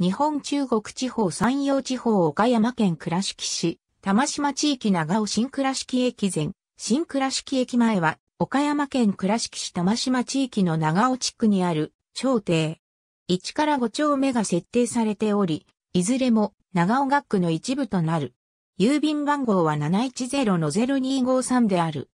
日本中国地方山陽地方岡山県倉敷市、玉島地域長尾新倉敷駅前、新倉敷駅前は、岡山県倉敷市玉島地域の長尾地区にある、朝廷。1から5丁目が設定されており、いずれも長尾学区の一部となる。郵便番号は710-0253である。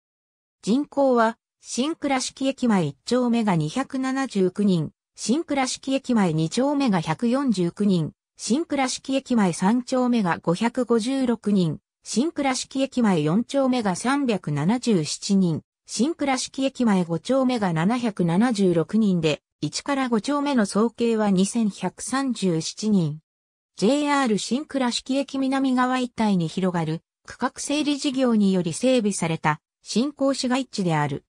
人口は、新倉敷駅前1丁目が279人、新倉敷駅前2丁目が149人、新倉敷駅前3丁目が556人、新倉敷駅前4丁目が377人、新倉敷駅前5丁目が776人で、1から5丁目の総計は2137人。JR 新倉敷駅南側一帯に広がる区画整理事業により整備された新興市街地である。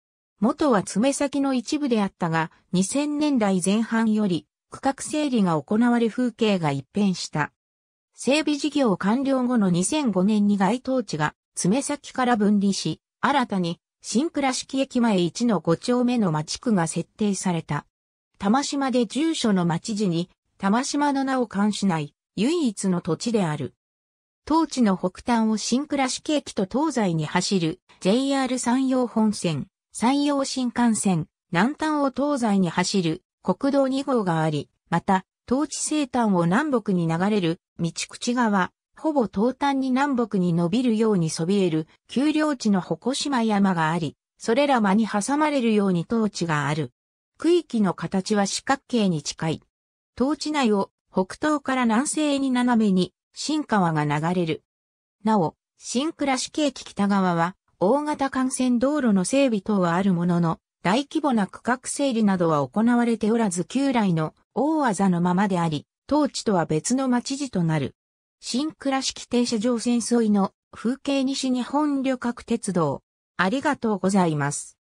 元は爪先の一部であったが、2000年代前半より区画整理が行われ風景が一変した。整備事業完了後の2005年に該当地が爪先から分離し、新たに新倉敷駅前1の5丁目の町区が設定された。玉島で住所の町時に、玉島の名を冠しない唯一の土地である。当地の北端を新倉敷駅と東西に走る JR 山陽本線、山陽新幹線、南端を東西に走る国道2号があり、また、東地西端を南北に流れる道口川、ほぼ東端に南北に伸びるようにそびえる丘陵地の鉾島山があり、それら間に挟まれるように東地がある。区域の形は四角形に近い。東地内を北東から南西に斜めに新川が流れる。なお、新倉敷駅北側は大型幹線道路の整備等はあるものの、大規模な区画整理などは行われておらず旧来の大技のままであり、当地とは別の町地となる。新倉敷停車場線沿いの風景西日本旅客鉄道。ありがとうございます。